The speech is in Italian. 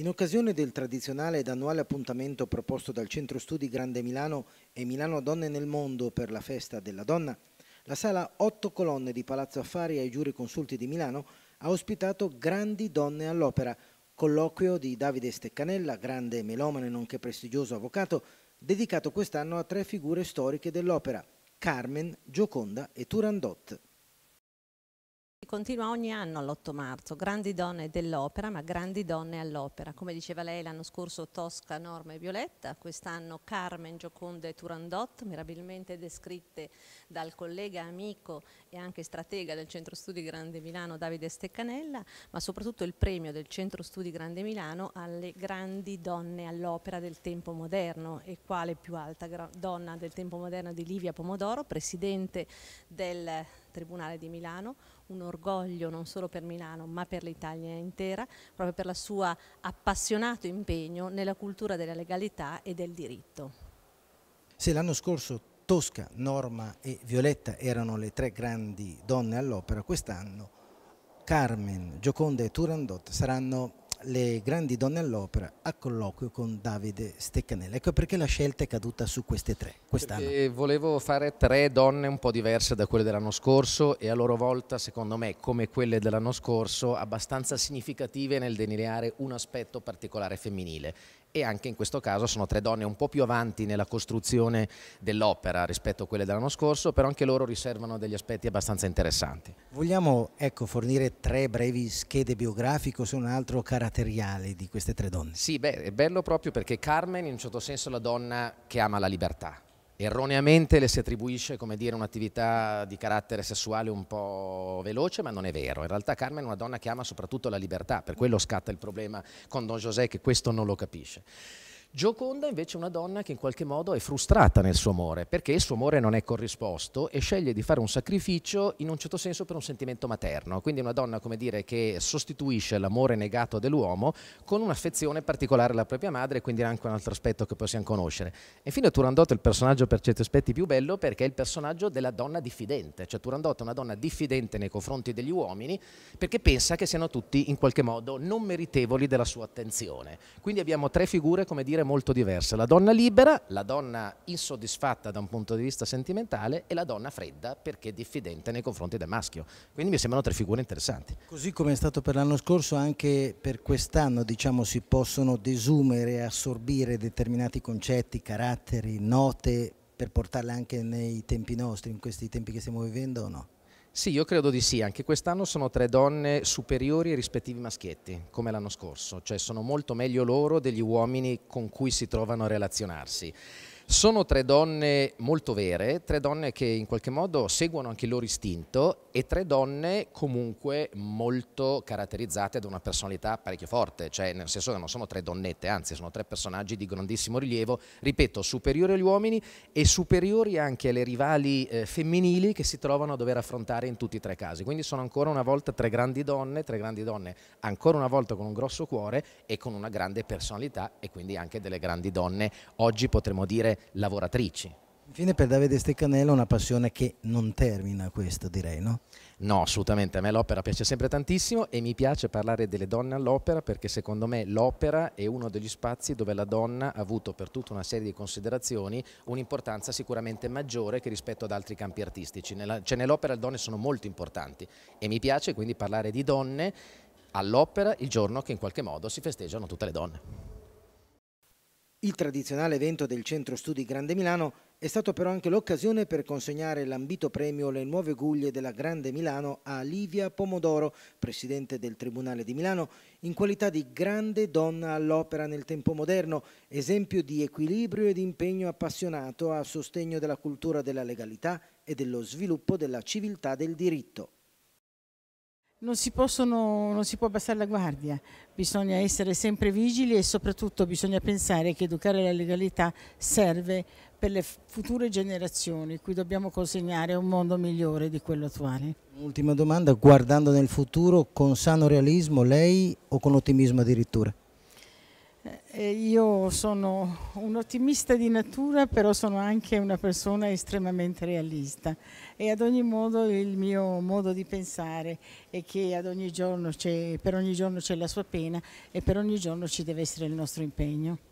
In occasione del tradizionale ed annuale appuntamento proposto dal Centro Studi Grande Milano e Milano Donne nel Mondo per la Festa della Donna, la sala Otto colonne di Palazzo Affari ai giuri consulti di Milano ha ospitato Grandi Donne all'Opera, colloquio di Davide Steccanella, grande melomane nonché prestigioso avvocato, dedicato quest'anno a tre figure storiche dell'opera, Carmen, Gioconda e Turandot continua ogni anno all'8 marzo, grandi donne dell'opera, ma grandi donne all'opera. Come diceva lei l'anno scorso Tosca, Norma e Violetta, quest'anno Carmen, Gioconda e Turandot, mirabilmente descritte dal collega, amico e anche stratega del Centro Studi Grande Milano Davide Steccanella, ma soprattutto il premio del Centro Studi Grande Milano alle grandi donne all'opera del tempo moderno e quale più alta donna del tempo moderno di Livia Pomodoro, presidente del Tribunale di Milano, un orgoglio non solo per Milano ma per l'Italia intera, proprio per il suo appassionato impegno nella cultura della legalità e del diritto. Se l'anno scorso Tosca, Norma e Violetta erano le tre grandi donne all'opera, quest'anno Carmen, Gioconda e Turandot saranno le grandi donne all'opera a colloquio con Davide Steccanella. Ecco perché la scelta è caduta su queste tre quest'anno. volevo fare tre donne un po' diverse da quelle dell'anno scorso e a loro volta, secondo me, come quelle dell'anno scorso, abbastanza significative nel delineare un aspetto particolare femminile e anche in questo caso sono tre donne un po' più avanti nella costruzione dell'opera rispetto a quelle dell'anno scorso, però anche loro riservano degli aspetti abbastanza interessanti. Vogliamo ecco, fornire tre brevi schede biografiche su un altro caratteriale di queste tre donne? Sì, beh, è bello proprio perché Carmen in un certo senso è la donna che ama la libertà, erroneamente le si attribuisce un'attività di carattere sessuale un po' veloce, ma non è vero. In realtà Carmen è una donna che ama soprattutto la libertà, per quello scatta il problema con Don José che questo non lo capisce. Gioconda invece è una donna che in qualche modo è frustrata nel suo amore, perché il suo amore non è corrisposto e sceglie di fare un sacrificio in un certo senso per un sentimento materno, quindi una donna come dire che sostituisce l'amore negato dell'uomo con un'affezione particolare alla propria madre, quindi anche un altro aspetto che possiamo conoscere. E infine Turandot è il personaggio per certi aspetti più bello perché è il personaggio della donna diffidente, cioè Turandot è una donna diffidente nei confronti degli uomini perché pensa che siano tutti in qualche modo non meritevoli della sua attenzione. Quindi abbiamo tre figure, come dire, dire molto diverse, la donna libera, la donna insoddisfatta da un punto di vista sentimentale e la donna fredda perché diffidente nei confronti del maschio. Quindi mi sembrano tre figure interessanti. Così come è stato per l'anno scorso, anche per quest'anno diciamo, si possono desumere e assorbire determinati concetti, caratteri, note per portarle anche nei tempi nostri, in questi tempi che stiamo vivendo o no? Sì, io credo di sì, anche quest'anno sono tre donne superiori ai rispettivi maschietti, come l'anno scorso, cioè sono molto meglio loro degli uomini con cui si trovano a relazionarsi. Sono tre donne molto vere, tre donne che in qualche modo seguono anche il loro istinto e tre donne comunque molto caratterizzate da una personalità parecchio forte, cioè nel senso che non sono tre donnette, anzi sono tre personaggi di grandissimo rilievo, ripeto, superiori agli uomini e superiori anche alle rivali eh, femminili che si trovano a dover affrontare in tutti e tre i casi. Quindi sono ancora una volta tre grandi donne, tre grandi donne ancora una volta con un grosso cuore e con una grande personalità e quindi anche delle grandi donne, oggi potremmo dire lavoratrici. Infine per Davide Steccanello una passione che non termina questo direi, no? No, assolutamente, a me l'opera piace sempre tantissimo e mi piace parlare delle donne all'opera perché secondo me l'opera è uno degli spazi dove la donna ha avuto per tutta una serie di considerazioni un'importanza sicuramente maggiore che rispetto ad altri campi artistici. Nella, cioè nell'opera le donne sono molto importanti e mi piace quindi parlare di donne all'opera il giorno che in qualche modo si festeggiano tutte le donne. Il tradizionale evento del Centro Studi Grande Milano è stato però anche l'occasione per consegnare l'ambito premio Le Nuove Guglie della Grande Milano a Livia Pomodoro, presidente del Tribunale di Milano, in qualità di grande donna all'opera nel tempo moderno, esempio di equilibrio ed impegno appassionato a sostegno della cultura della legalità e dello sviluppo della civiltà del diritto. Non si, possono, non si, può abbassare la guardia, bisogna essere sempre vigili e soprattutto bisogna pensare che educare la legalità serve per le future generazioni, cui dobbiamo consegnare un mondo migliore di quello attuale. Ultima domanda, guardando nel futuro con sano realismo lei o con ottimismo addirittura? Eh, io sono un ottimista di natura, però sono anche una persona estremamente realista e ad ogni modo il mio modo di pensare è che ogni per ogni giorno c'è la sua pena e per ogni giorno ci deve essere il nostro impegno.